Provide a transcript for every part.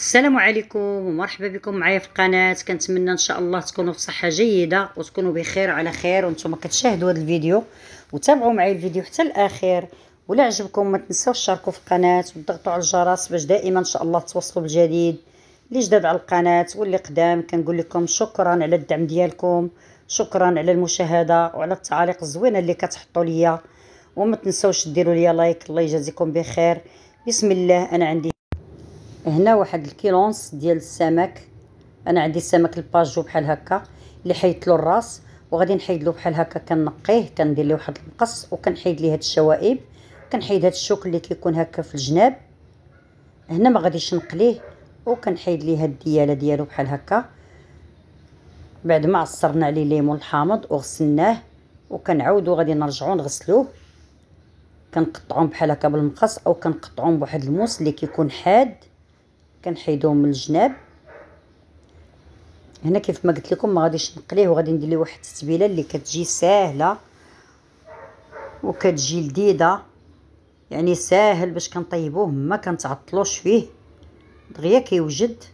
السلام عليكم ومرحبا بكم معايا في القناه كنتمنى ان شاء الله تكونوا في صحه جيده وتكونوا بخير وعلى خير وانتم كتشاهدوا هذا الفيديو وتابعوا معايا الفيديو حتى الاخير ولا عجبكم ما تنساوش تشاركوا في القناه وتضغطوا على الجرس باش دائما ان شاء الله توصلوا بالجديد اللي جداد على القناه واللي قدام كنقول لكم شكرا على الدعم ديالكم شكرا على المشاهده وعلى التعاليق الزوينه اللي كتحطوا ليا وما تنساوش ديروا لي لايك الله يجازيكم بخير بسم الله انا عندي هنا واحد الكيلونس ديال السمك انا عندي السمك الباجو بحال هكا اللي حيدت له الراس وغادي نحيد له بحال هكا كنقيه كندير ليه واحد المقص وكنحيد ليه هاد الشوائب كنحيد هاد الشوك اللي كيكون هكا في الجناب هنا ما غاديش نقليه وكنحيد ليه هاد الدياله ديالو بحال هكا بعد ما عصرنا عليه الليمون الحامض وغسلناه وكنعاودو غادي نرجعو نغسلوه كنقطعهم بحال هكا بالمقص او كنقطعهم بواحد الموس اللي كيكون حاد كنحيدو من الجناب هنا كيف ما قلت لكم ما غاديش نقليه وغادي ندير ليه واحد التتبيله اللي كتجي ساهله وكتجي لذيذه يعني ساهل باش كنطيبوه ما كنتعطلوش فيه دغيا كيوجد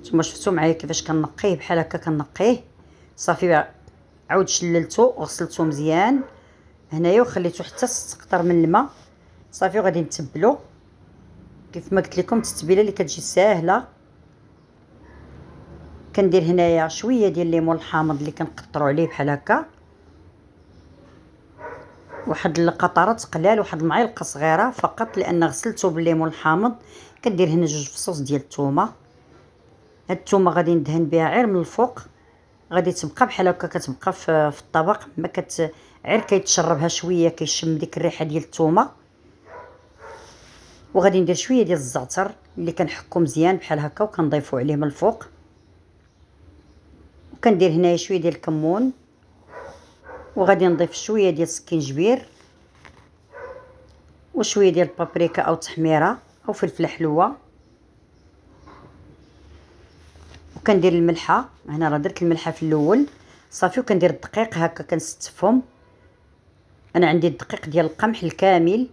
نتوما شفتو معايا كيفاش كنقيه بحال هكا كنقيه صافي عاود شللته غسلته مزيان هنايا وخليته حتى استقطر من الماء صافي وغادي نتبلو كيف ما قلت لكم التتبيله اللي كتجي ساهله كندير هنايا شويه ديال الليمون الحامض اللي كنقطرو عليه بحال هكا واحد القطرات قلال واحد المعلقه صغيره فقط لان غسلته بالليمون الحامض كندير هنا جوج فصوص ديال الثومه هاد الثومه غادي ندهن بها غير من الفوق غادي تبقى بحال هكا كتبقى في الطبق ما كت غير كيتشربها شويه كيشم ديك الريحه ديال الثومه وغادي ندير شويه ديال الزعتر اللي كنحكو مزيان بحال هكا وكنضيفو عليه من الفوق وكندير هنايا شويه ديال الكمون وغادي نضيف شويه ديال السكينجبير وشويه ديال البابريكا او تحميره او فلفله حلوه وكندير الملحه هنا راه درت الملحه في الاول صافي وكندير الدقيق هكا كنستفهم انا عندي الدقيق ديال القمح الكامل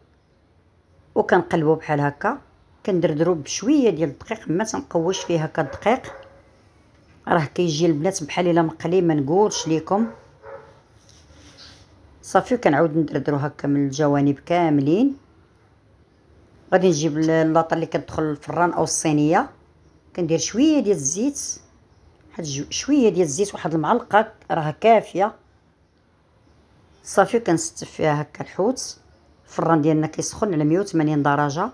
وكنقلبو بحال هكا كندردرو بشويه ديال الدقيق ما تنقوش فيه هكا الدقيق راه كيجي البنات بحال الا مقلي ما نقولش ليكم صافي كنعاود ندردرو هكا من الجوانب كاملين غادي نجيب اللاطه اللي كتدخل الفران او الصينيه كندير شويه ديال الزيت واحد شويه ديال الزيت واحد المعلقه راه كافيه صافي كنستف فيها هكا الحوت الفران ديالنا كيسخن على 180 درجه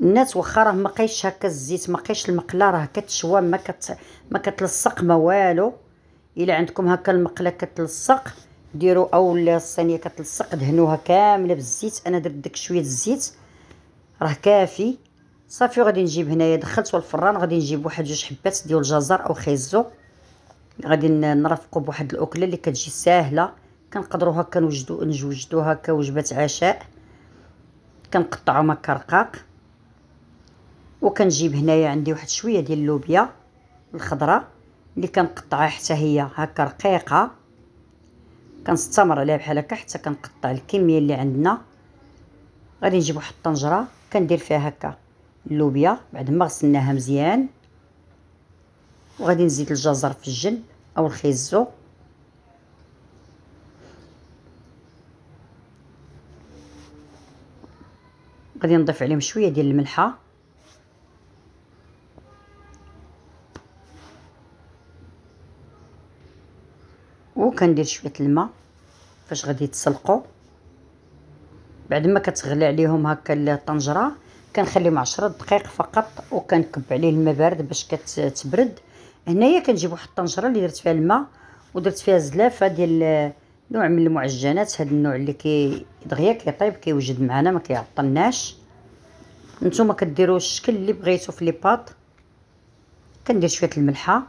الناس واخا راه ما قايش هكا الزيت ما قايش المقله راه كتشوى ما كت ما كتلصق ما والو الا عندكم هكا المقله كتلصق ديروا اول الصينيه كتلصق دهنوها كامله بالزيت انا درت داك شويه الزيت راه كافي صافي غادي نجيب هنايا دخلت الفران غادي نجيب واحد جوج حبات ديال الجزر او خيزو غادي نرافقو بواحد الاكله اللي كتجي ساهله كنقدروا هكا نوجدوا نوجدوا هكا وجبه عشاء كنقطعهم هكا رقاق وكنجيب هنايا عندي واحد شويه ديال اللوبيا الخضراء اللي كنقطعها حتى هي هكا رقيقه كنستمر عليها بحال هكا حتى كنقطع الكميه اللي عندنا غادي نجيب واحد الطنجره كندير فيها هكا اللوبيا بعد ما غسلناها مزيان وغادي نزيد الجزر في الجنب او الخيزو غادي نضيف عليهم شويه ديال الملحه وكندير شويه الماء فاش غادي يتسلقوا بعد ما كتغلى عليهم هكا الطنجره كنخليهم 10 دقائق فقط وكنكب عليه الماء بارد باش كتبرد هنايا كنجيب واحد الطنجره اللي درت فيها الماء ودرت فيها زلافه ديال نوع من المعجنات هذا النوع اللي كي دغيا كيطيب كيوجد معنا ما كيعطلناش نتوما كديروا الشكل اللي بغيتو في لي بات كندير شويه الملحه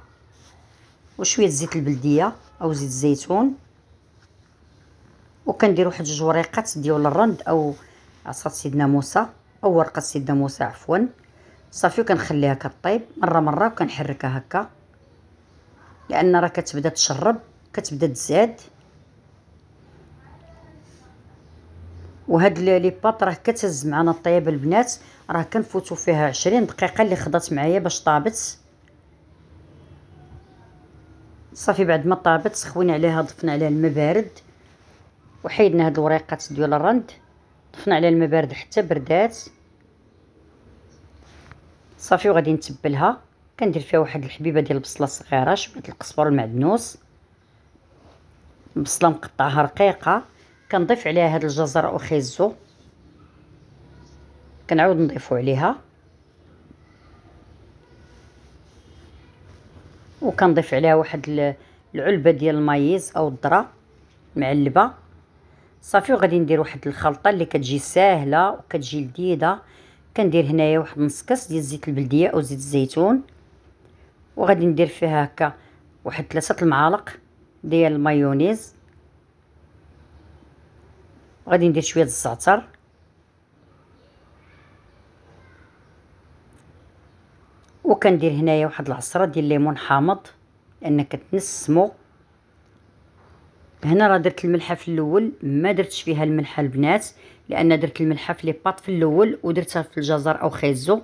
وشويه زيت البلديه او زيت الزيتون وكندير واحد جوج وريقات ديال الرند او عصا سيدنا موسى او ورقه سيدنا موسى عفوا صافي وكنخليها كطيب مره مره وكنحركها هكا لان راه كتبدا تشرب كتبدا تزاد وهاد لي بات راه كتهز معنا الطياب البنات راه كنفوتو فيها عشرين دقيقه اللي خدات معايا باش طابت صافي بعد ما طابت سخوينا عليها ضفنا عليها الماء بارد وحيدنا هاد الوريقات ديال الرند ضفنا عليها الماء بارد حتى بردات صافي وغادي نتبلها كندير فيها واحد الحبيبه ديال البصله صغيره شويه القزبر المعدنوس البصله مقطعها رقيقه كنضيف عليها هاد الجزر او خيزو كنعاود نضيفو عليها وكنضيف عليها واحد العلبه ديال المايز او الذره معلبه صافي وغادي ندير واحد الخلطه اللي كتجي ساهله وكتجي لذيذه كندير هنايا واحد نص كاس ديال زيت البلديه او زيت الزيتون وغادي ندير فيها هكا واحد ثلاثه المعالق ديال المايونيز غادي ندير شويه الزعتر وكندير هنايا واحد العصره ديال الليمون حامض لان كتنسمو هنا راه درت الملحه في الاول ما درتش فيها الملحه البنات لان درت الملحه في لي بات في الاول ودرتها في الجزر او خيزو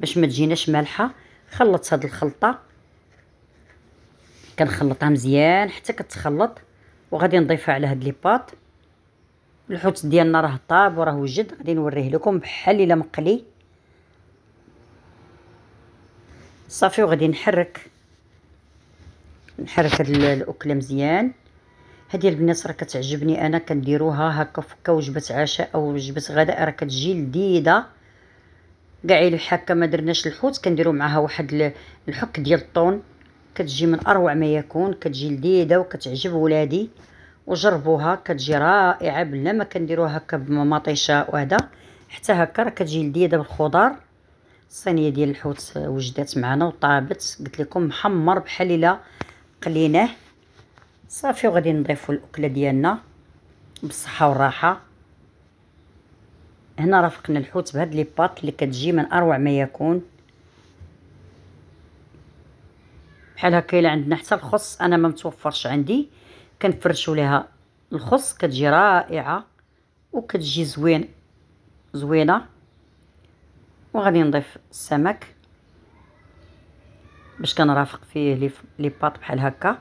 باش ما تجيناش مالحه خلطت هاد الخلطه كنخلطها مزيان حتى كتخلط وغادي نضيفها على هاد لي بات الحوت ديالنا راه طاب وراه وجد غادي نوريه لكم بحال الا مقلي صافي وغادي نحرك نحرك هاد الاكله مزيان هذه البنات راه كتعجبني انا كنديروها هكا فكا وجبه عشاء او وجبه غداء راه كتجي لذيذه كاع الى حكه ما درناش الحوت كنديرو معاها واحد الحك ديال الطون كتجي من اروع ما يكون كتجي لذيذه وكتعجب ولادي وجربوها كتجي رائعه بلا ما كنديروها هكا بمطيشه وهذا حتى هكا راه كتجي لذيذه بالخضار الصينيه ديال الحوت وجدات معنا وطابت قلت لكم محمر بحال الا قليناه صافي وغادي نضيفوا الاكله ديالنا بالصحه والراحه هنا رافقنا الحوت بهاد لي بات اللي كتجي من اروع ما يكون بحال هكا الا عندنا حتى الخص انا ما متوفرش عندي كنفرشوا ليها الخص كتجي رائعه وكتجي زوين زوينه وغادي نضيف السمك باش كنرافق فيه لي بات بحال هكا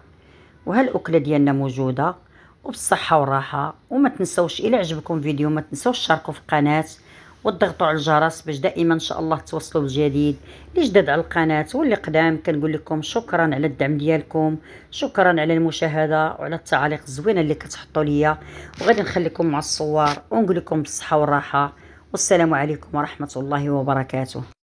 وهالاكله الاكله ديالنا موجوده وبالصحه والراحه وما تنسوش الى عجبكم فيديو ما تنسوش تشاركوا في القناه وتضغطوا على الجرس باش دائما ان شاء الله توصلوا بالجديد اللي جداد على القناه واللي قدام كنقول لكم شكرا على الدعم ديالكم شكرا على المشاهده وعلى التعاليق الزوينه اللي كتحطوا ليا وغادي نخليكم مع الصور ونقول لكم بالصحه والراحه والسلام عليكم ورحمه الله وبركاته